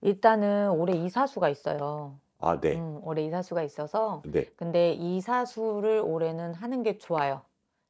일단은 올해 이사수가 있어요. 아, 네. 음, 올해 이사수가 있어서 네. 근데 이사수를 올해는 하는 게 좋아요.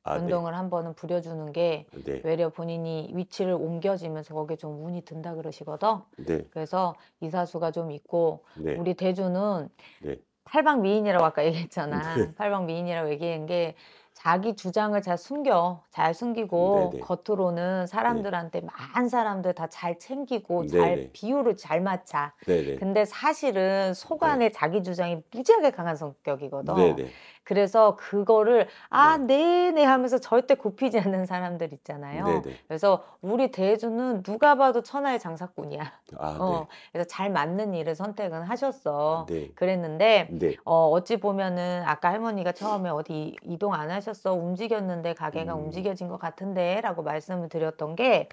아, 네. 운동을 한 번은 부려주는 게 네. 외려 본인이 위치를 옮겨지면서 거기에 좀 운이 든다 그러시거든. 네. 그래서 이사수가 좀 있고 네. 우리 대주는 네. 팔방 미인이라고 아까 얘기했잖아. 네. 팔방 미인이라고 얘기한 게 자기 주장을 잘 숨겨, 잘 숨기고 네네. 겉으로는 사람들한테 네. 많은 사람들 다 잘 챙기고 잘 네네. 비율을 잘 맞춰. 네네. 근데 사실은 속 안에 네. 자기 주장이 무지하게 강한 성격이거든. 그래서 그거를 아 네. 네 하면서 절대 굽히지 않는 사람들 있잖아요. 네네. 그래서 우리 대주는 누가 봐도 천하의 장사꾼이야. 아, 어, 네. 그래서 잘 맞는 일을 선택은 하셨어. 네. 그랬는데 네. 어, 어찌 보면은 아까 할머니가 처음에 어디 이동 안 하셨 하셨어. 움직였는데 가게가 음. 움직여진 것 같은데 라고 말씀을 드렸던 게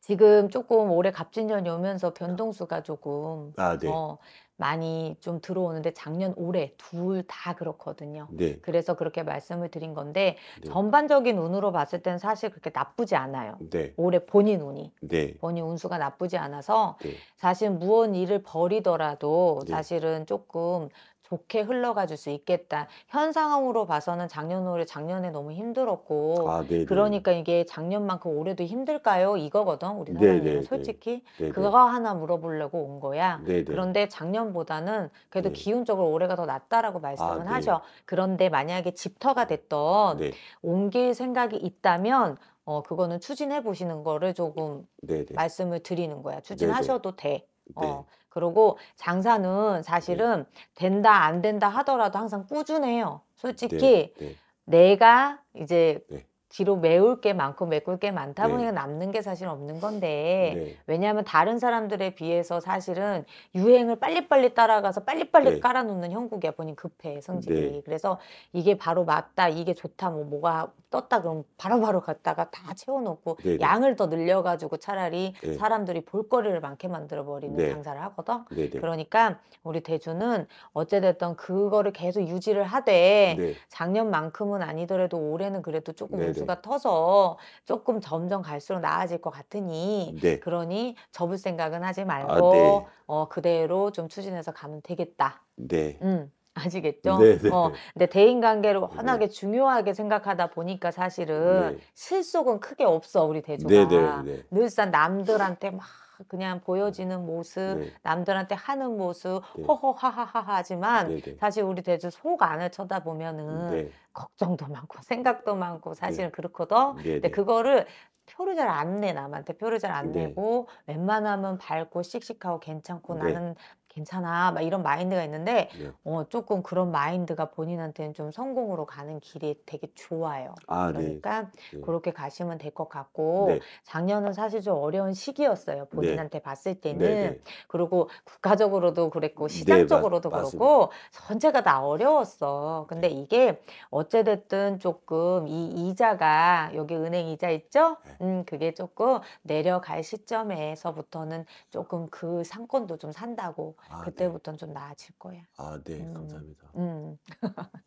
지금 조금 올해 갑진년이 오면서 변동수가 조금 아, 네. 어, 많이 좀 들어오는데 작년 올해 둘 다 그렇거든요. 네. 그래서 그렇게 말씀을 드린 건데 네. 전반적인 운으로 봤을 땐 사실 그렇게 나쁘지 않아요. 네. 올해 본인 운이 네. 본인 운수가 나쁘지 않아서 네. 사실 무언 일을 벌이더라도 네. 사실은 조금 좋게 흘러가 줄 수 있겠다. 현 상황으로 봐서는 작년 올해 작년에 너무 힘들었고 아, 그러니까 이게 작년만큼 올해도 힘들까요? 이거거든. 우리 사람들은 네. 솔직히 네네. 그거 하나 물어보려고 온 거야. 네네. 그런데 작년보다는 그래도 네네. 기운적으로 올해가 더 낫다라고 아, 말씀은 아, 네. 하죠. 그런데 만약에 집터가 됐던 네. 옮길 생각이 있다면 어 그거는 추진해 보시는 거를 조금 말씀을 드리는 거야. 추진하셔도 돼. 어. 네. 그리고 장사는 네. 사실은 된다 안 된다 하더라도 항상 꾸준해요. 네. 솔직히 내가 이제 뒤로 메울 게 많고 메꿀 게 많다 보니까 네. 남는 게 사실 없는 건데 네. 왜냐하면 다른 사람들에 비해서 사실은 유행을 빨리빨리 따라가서 빨리빨리 네. 깔아놓는 형국이야 본인 급해 성질이 그래서 이게 바로 맞다 이게 좋다 뭐 뭐가 떴다 그럼 바로바로 갔다가 다 채워놓고 네네. 양을 더 늘려가지고 차라리 네. 사람들이 볼거리를 많게 만들어버리는 네. 장사를 하거든. 네네. 그러니까 우리 대주는 어찌됐든 그거를 계속 유지를 하되 네. 작년만큼은 아니더라도 올해는 그래도 조금 우수가 터서 조금 점점 갈수록 나아질 것 같으니 네. 그러니 접을 생각은 하지 말고 아, 네. 어, 그대로 좀 추진해서 가면 되겠다. 네. 음. 아시겠죠? 네네. 네. 어, 근데 대인 관계를 네. 워낙에 네. 중요하게 생각하다 보니까 사실은 네. 실속은 크게 없어 우리 대조가 네네. 네, 늘상 남들한테 막 그냥 보여지는 모습, 네. 남들한테 하는 모습, 네. 호호하하하하 지만 네네. 사실 우리 대주 속 안을 쳐다보면은 네. 걱정도 많고 생각도 많고 사실은 그렇거든. 네네. 근데 그거를 표를 잘 안 내 남한테 표를 잘 안 내고 웬만하면 밝고 씩씩하고 괜찮고 나는 괜찮아 막 이런 마인드가 있는데 네. 어, 조금 그런 마인드가 본인한테는 좀 성공으로 가는 길이 되게 좋아요. 아, 네. 그러니까 네. 그렇게 가시면 될 것 같고 네. 작년은 사실 좀 어려운 시기였어요. 네. 본인한테 봤을 때는 네, 그리고 국가적으로도 그랬고 시장적으로도 맞, 그렇고 전체가 다 어려웠어. 근데 이게 어찌됐든 조금 이 이자가 여기 은행 이자 있죠? 음 그게 조금 내려갈 시점에서부터는 조금 그 상권도 좀 산다고 아, 네. 그때부터는 좀 나아질 거야. 아, 네, 음. 감사합니다. 음.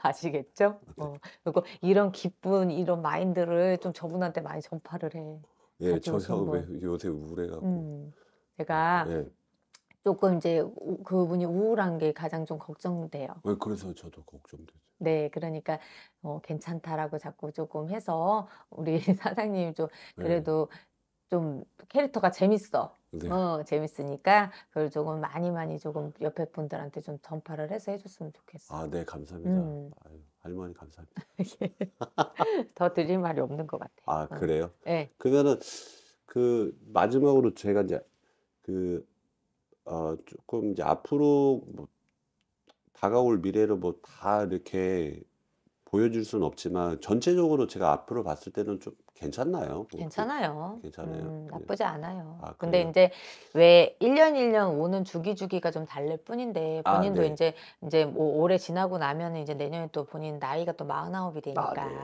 아시겠죠? 네. 어. 그리고 이런 기쁜 이런 마인드를 좀 저분한테 많이 전파를 해. 예, 저사업 뭐. 요새 우울해갖고. 음. 제가 예. 조금 이제 그분이 우울한 게 가장 좀 걱정돼요. 왜 그래서 저도 걱정되죠. 네, 그러니까 어, 괜찮다라고 자꾸 조금 해서 우리 사장님 좀 그래도 네. 좀 캐릭터가 재밌어. 네. 어, 재밌으니까 그걸 조금 많이 많이 조금 옆에 분들한테 좀 전파를 해서 해줬으면 좋겠어. 아, 네, 감사합니다. 음. 아유, 할머니 감사합니다. 예. 더 드릴 말이 없는 것 같아요. 아, 어. 그래요? 어. 네. 그러면은 그 마지막으로 제가 이제 그 어, 조금 이제 앞으로 뭐 다가올 미래를 뭐 다 이렇게 보여줄 수는 없지만 전체적으로 제가 앞으로 봤을 때는 좀 괜찮나요? 괜찮아요. 괜찮아요. 음, 예. 나쁘지 않아요. 아, 근데 그 이제 왜 1년 1년 오는 주기 주기가 좀 다를 뿐인데 아, 본인도 아, 네. 이제 이제 뭐 올해 지나고 나면 이제 내년에 또 본인 나이가 또4 9이 되니까 아, 네.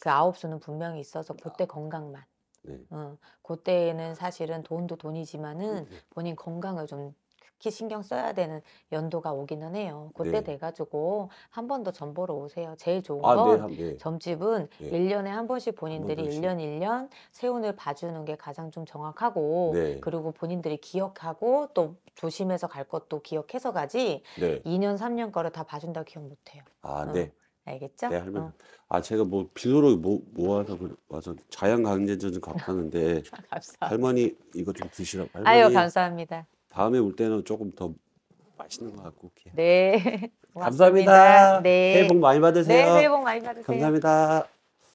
그9 수는 분명히 있어서 그때 아. 건강만. 네. 어, 그때는 사실은 돈도 돈이지만은 음, 음. 본인 건강을 좀 특히 신경 써야 되는 연도가 오기는 해요. 그때 네. 돼가지고 한 번 더점 보러 오세요. 제일 좋은 아, 네, 건 네, 네. 점집은 네. 1년에 한 번씩 본인들이 한 1년 1년 세운을 봐주는 게 가장 좀 정확하고 네. 그리고 본인들이 기억하고 또 조심해서 갈 것도 기억해서 가지 2년 3년 거를 다 봐준다 기억 못해요. 아 응. 네. 알겠죠? 네, 할머니. 어. 아, 제가 뭐 비누로 모, 모아서 와서 자연 강제전 좀 갚았는데 할머니 이거 좀 드시라고. 할머니. 아유, 감사합니다. 다음에 올 때는 조금 더 맛있는 것 같고. 이렇게. 네. 감사합니다. 네. 새해 복 많이 받으세요. 네, 새해 복 많이 받으세요. 감사합니다.